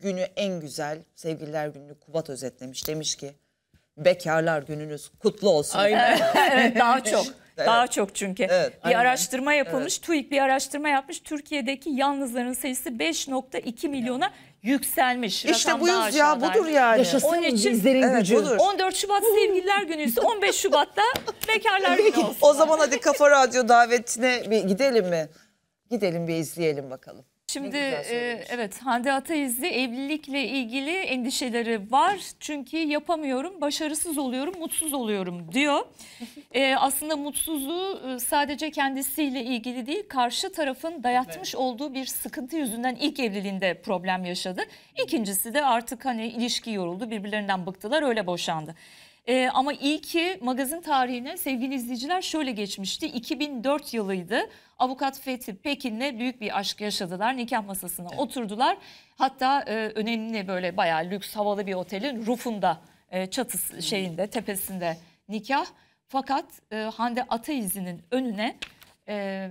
günü en güzel sevgililer günü Kubat özetlemiş. Demiş ki bekarlar gününüz kutlu olsun. Aynen. evet daha çok. Evet. Daha çok çünkü. Evet, bir aynen. araştırma yapılmış. Evet. TÜİK bir araştırma yapmış. Türkiye'deki yalnızların sayısı 5.2 milyona yükselmiş. İşte bu yüz ya budur yani. Yaşasın Onun bizlerin evet, gücü. Budur. 14 Şubat sevgililer günü ise 15 Şubat'ta bekarlar günü olsun. O zaman hadi Kafa Radyo davetine bir gidelim mi? Gidelim bir izleyelim bakalım. Şimdi e, evet Hande Ataizli evlilikle ilgili endişeleri var. Çünkü yapamıyorum, başarısız oluyorum, mutsuz oluyorum diyor. e, aslında mutsuzluğu sadece kendisiyle ilgili değil karşı tarafın dayatmış evet. olduğu bir sıkıntı yüzünden ilk evliliğinde problem yaşadı. İkincisi de artık hani ilişki yoruldu, birbirlerinden bıktılar öyle boşandı. E, ama iyi ki magazin tarihine sevgili izleyiciler şöyle geçmişti. 2004 yılıydı. Avukat Fethi Pekin'le büyük bir aşk yaşadılar. Nikah masasına evet. oturdular. Hatta e, önemli böyle bayağı lüks havalı bir otelin rufunda e, çatısı hmm. şeyinde tepesinde nikah. Fakat e, Hande Ataizi'nin önüne e,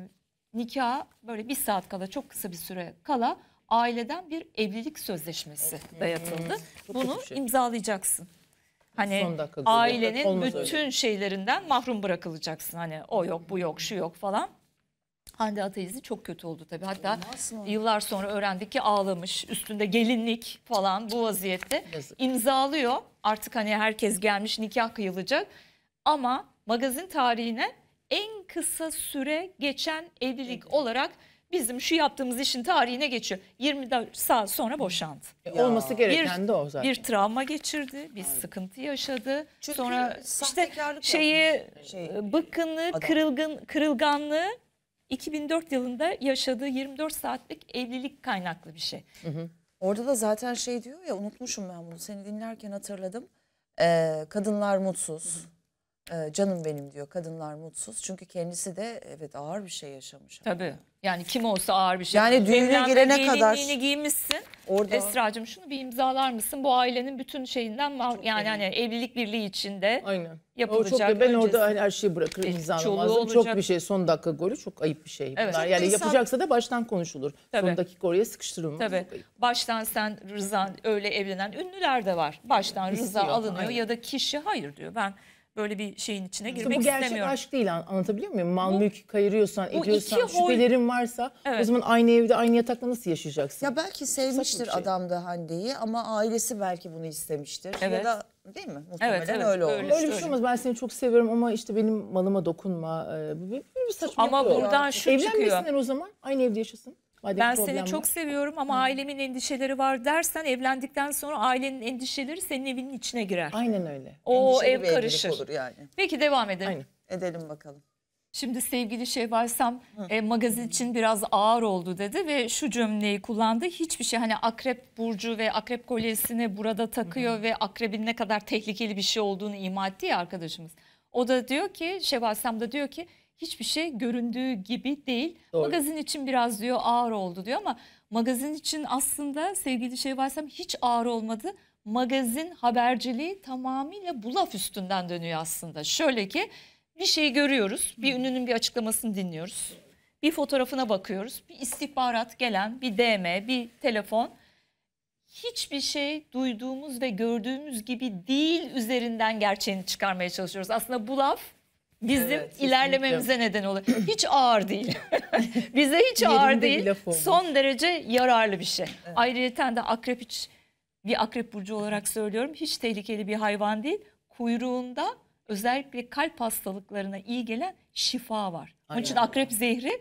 nikah böyle bir saat kala çok kısa bir süre kala aileden bir evlilik sözleşmesi dayatıldı. Bunu şey. imzalayacaksın. Hani ailenin bütün öyle. şeylerinden mahrum bırakılacaksın. Hani o yok, bu yok, şu yok falan. Hande Ataizi çok kötü oldu tabii. Hatta yıllar sonra öğrendik ki ağlamış. Üstünde gelinlik falan bu vaziyette Yazık. imzalıyor. Artık hani herkes gelmiş nikah kıyılacak. Ama magazin tarihine en kısa süre geçen evlilik evet. olarak bizim şu yaptığımız işin tarihine geçiyor. 24 saat sonra boşandı. E, ya. Olması gereken de o zaten. Bir travma geçirdi, bir Aynen. sıkıntı yaşadı. Çünkü sonra işte şeyi e, şey, bıkkınlığı, adam. kırılgın kırılganlığı 2004 yılında yaşadığı 24 saatlik evlilik kaynaklı bir şey. Hı hı. Orada da zaten şey diyor ya unutmuşum ben bunu. Seni dinlerken hatırladım. Ee, kadınlar mutsuz. Hı hı e, canım benim diyor kadınlar mutsuz. Çünkü kendisi de evet ağır bir şey yaşamış. Tabii. Yani kim olsa ağır bir şey. Yani düğüne girene kadar. giymişsin. Orada. Esra'cığım şunu bir imzalar mısın? Bu ailenin bütün şeyinden çok yani hani evlilik birliği içinde Aynen. yapılacak. O çok, ben orada her şeyi bırakır imzalamazdım. Çok bir şey son dakika golü çok ayıp bir şey. Evet. Bunlar. Yani insan... yapacaksa da baştan konuşulur. Tabii. Son dakika oraya sıkıştırılmaz. Tabii. Baştan sen rızan öyle evlenen ünlüler de var. Baştan rıza alınıyor Aynen. ya da kişi hayır diyor ben böyle bir şeyin içine girmek bu gerçek istemiyorum. aşk değil anlatabiliyor muyum? Mal mülk kayırıyorsan, ediyorsan, iki hol- şüphelerin varsa Evet. o zaman aynı evde aynı yatakta nasıl yaşayacaksın? Ya belki sevmiştir şey. adam da Hande'yi ama ailesi belki bunu istemiştir. Ya da değil mi? Muhtemelen Evet, evet, öyle olmuş. öyle. Öyle bir şey olmaz. Ben seni çok seviyorum ama işte benim malıma dokunma. Ee, bu bir, bir saçma Ama buradan şu Evlenmesinler çıkıyor. o zaman. Aynı evde yaşasın. Madem ben seni var. çok seviyorum ama Hı. ailemin endişeleri var dersen evlendikten sonra ailenin endişeleri senin evinin içine girer. Aynen öyle. O ev karışır. Olur yani. Peki devam edelim. Aynen. Edelim bakalım. Şimdi sevgili Şevval Sam e, magazin için biraz ağır oldu dedi ve şu cümleyi kullandı. Hiçbir şey hani akrep burcu ve akrep kolyesini burada takıyor Hı. ve akrebin ne kadar tehlikeli bir şey olduğunu ima etti ya arkadaşımız. O da diyor ki Şevval Sam da diyor ki hiçbir şey göründüğü gibi değil. Doğru. Magazin için biraz diyor ağır oldu diyor ama magazin için aslında sevgili şey Şevvalsem hiç ağır olmadı. Magazin haberciliği tamamıyla bu laf üstünden dönüyor aslında. Şöyle ki bir şey görüyoruz, bir ünlünün bir açıklamasını dinliyoruz. Bir fotoğrafına bakıyoruz, bir istihbarat gelen, bir DM, bir telefon. Hiçbir şey duyduğumuz ve gördüğümüz gibi değil üzerinden gerçeğini çıkarmaya çalışıyoruz. Aslında bu laf bizim evet, ilerlememize neden oluyor. Hiç ağır değil. Bize hiç Yerinde ağır değil. Son derece yararlı bir şey. Evet. Ayrıca de akrep hiç bir akrep burcu olarak söylüyorum. Hiç tehlikeli bir hayvan değil. Kuyruğunda özellikle kalp hastalıklarına iyi gelen şifa var. Onun Ay için akrep zehri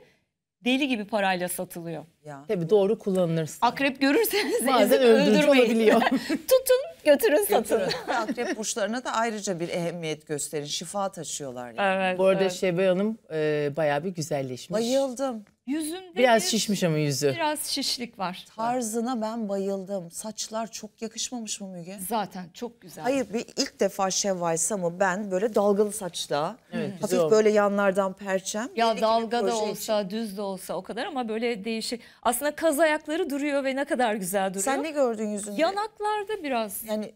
deli gibi parayla satılıyor. Ya. Tabii doğru kullanılırsa. Akrep görürseniz bazen öldürmeyin. olabiliyor. Tutun götürün satın. Götürün. Akrep burçlarına da ayrıca bir ehemmiyet gösterin. Şifa taşıyorlar yani. Evet, Bu arada evet. Şebe Hanım e, bayağı bir güzelleşmiş. Bayıldım. Yüzünde biraz bir, şişmiş ama yüzü. Biraz şişlik var. Tarzına ben bayıldım. Saçlar çok yakışmamış mı Müge? Zaten çok güzel. Hayır bir ilk defa Şevval Sam'ı ben böyle dalgalı saçla. Evet, hafif oldu. böyle yanlardan perçem. Ya dalga da olsa için. düz de olsa o kadar ama böyle değişik. Aslında kaz ayakları duruyor ve ne kadar güzel duruyor. Sen ne gördün yüzünde? Yanaklarda biraz. Yani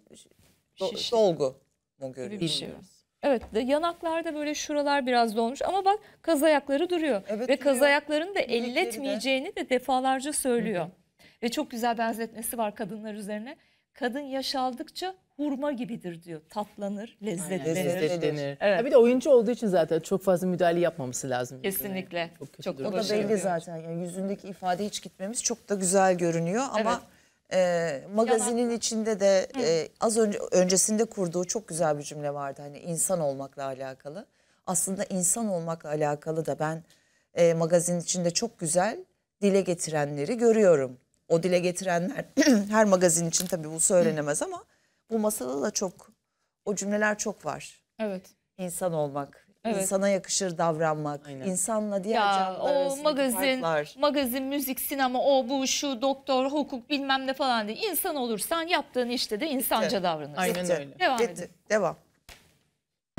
şişlik. dolgu mu görüyorsun? Bir şey var. Evet de yanaklarda böyle şuralar biraz dolmuş ama bak kaz ayakları duruyor. Evet, Ve kaz ayaklarını da elletmeyeceğini de. defalarca söylüyor. Hı hı. Ve çok güzel benzetmesi var kadınlar üzerine. Kadın yaşaldıkça hurma gibidir diyor. Tatlanır, lezzetlenir. lezzetlenir. Evet. Ha bir de oyuncu olduğu için zaten çok fazla müdahale yapmaması lazım. Kesinlikle. Yani. Çok, çok o da belli zaten. Yani yüzündeki ifade hiç gitmemiz çok da güzel görünüyor ama evet. E, magazinin Yalan. içinde de e, az önce öncesinde kurduğu çok güzel bir cümle vardı. Hani insan olmakla alakalı. Aslında insan olmakla alakalı da ben e, magazin içinde çok güzel dile getirenleri görüyorum. O dile getirenler her magazin için tabii bu söylenemez ama bu masada da çok o cümleler çok var. Evet. İnsan olmak, Evet. insana yakışır davranmak, Aynen. insanla diğer ya, canlılar o magazin, farklar. magazin, müzik, sinema, o bu şu doktor, hukuk bilmem ne falan değil. İnsan olursan yaptığın işte de insanca Bitti. davranırsın. Aynen Bitti. öyle. Devam Bitti. edin. Devam.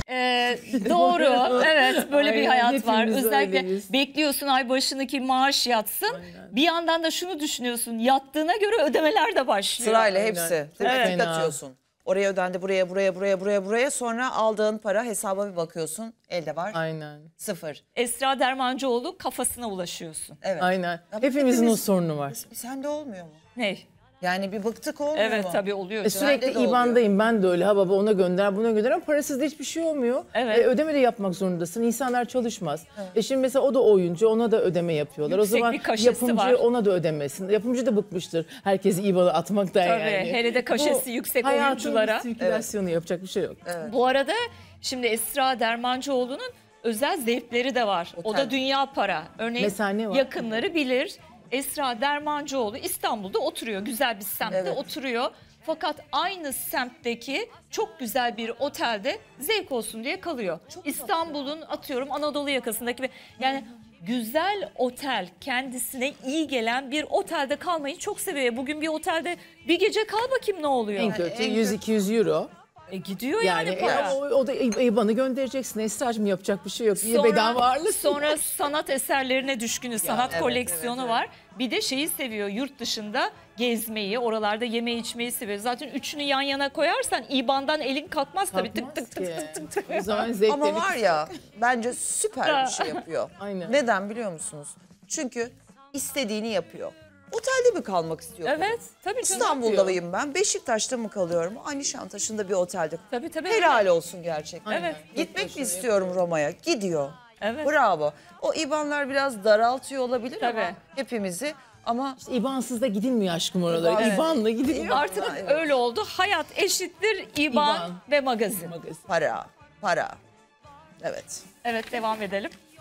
Ee, doğru evet böyle Aynen, bir hayat var özellikle öyleyiz. bekliyorsun ay başındaki maaş yatsın Aynen. bir yandan da şunu düşünüyorsun yattığına göre ödemeler de başlıyor. Sırayla hepsi evet. atıyorsun. Oraya ödendi buraya buraya buraya buraya buraya sonra aldığın para hesaba bir bakıyorsun elde var. Aynen. Sıfır. Esra Dermancıoğlu kafasına ulaşıyorsun. Evet. Aynen. Ya Hepimizin o sorunu var. Sende olmuyor mu? Ney? Yani bir bıktık olmuyor Evet mu? tabii oluyor. E, sürekli IBAN'dayım ben de öyle ha baba ona gönder buna gönder ama parasız da hiçbir şey olmuyor. Evet. E, ödeme de yapmak zorundasın. İnsanlar çalışmaz. E şimdi mesela o da oyuncu ona da ödeme yapıyorlar. Yüksek o zaman yapımcı var. ona da ödemesin. Yapımcı da bıkmıştır herkesi IBAN'a atmaktan Tabii, yani. hele de kaşesi yüksek oyunculara. Hayatın bir yapacak bir şey yok. Bu arada şimdi Esra Dermancıoğlu'nun özel zevkleri de var. O, da dünya para. Örneğin var? yakınları bilir. Esra Dermancıoğlu İstanbul'da oturuyor. Güzel bir semtte evet. oturuyor. Fakat aynı semtteki çok güzel bir otelde zevk olsun diye kalıyor. İstanbul'un atıyorum Anadolu yakasındaki bir yani güzel otel kendisine iyi gelen bir otelde kalmayı çok seviyor. Bugün bir otelde bir gece kal bakayım ne oluyor. En kötü 100-200 euro. E gidiyor yani, yani para. E, o, o da IBAN'ı e, e, göndereceksin mı yapacak bir şey yok. Niye sonra, bedava varlık? Sonra sanat eserlerine düşkünü, sanat evet, koleksiyonu evet, evet. var. Bir de şeyi seviyor yurt dışında gezmeyi, oralarda yeme içmeyi seviyor. Zaten üçünü yan yana koyarsan IBAN'dan elin kalkmaz, kalkmaz tabii tık tık tık tık tık tık. O zaman Ama var ya bence süper bir şey yapıyor. Aynen. Neden biliyor musunuz? Çünkü istediğini yapıyor. Otelde mi kalmak istiyorum? Evet. Tabii canım diyor. İstanbul'dayım ben. Beşiktaş'ta mı kalıyorum? Aynı Nişantaşı'nda bir otelde. Tabii tabii. Helal olsun gerçekten. Evet. Gitmek mi istiyorum Roma'ya? Gidiyor. Evet. Bravo. O IBAN'lar biraz daraltıyor olabilir ama Tabii. hepimizi ama ibansız da gidilmiyor aşkım oralara. Evet. İban'la gidilmiyor. Artık Evet. öyle oldu. Hayat eşittir iban İBAN. ve magazin. Magazin. para, para. Evet. Evet devam edelim.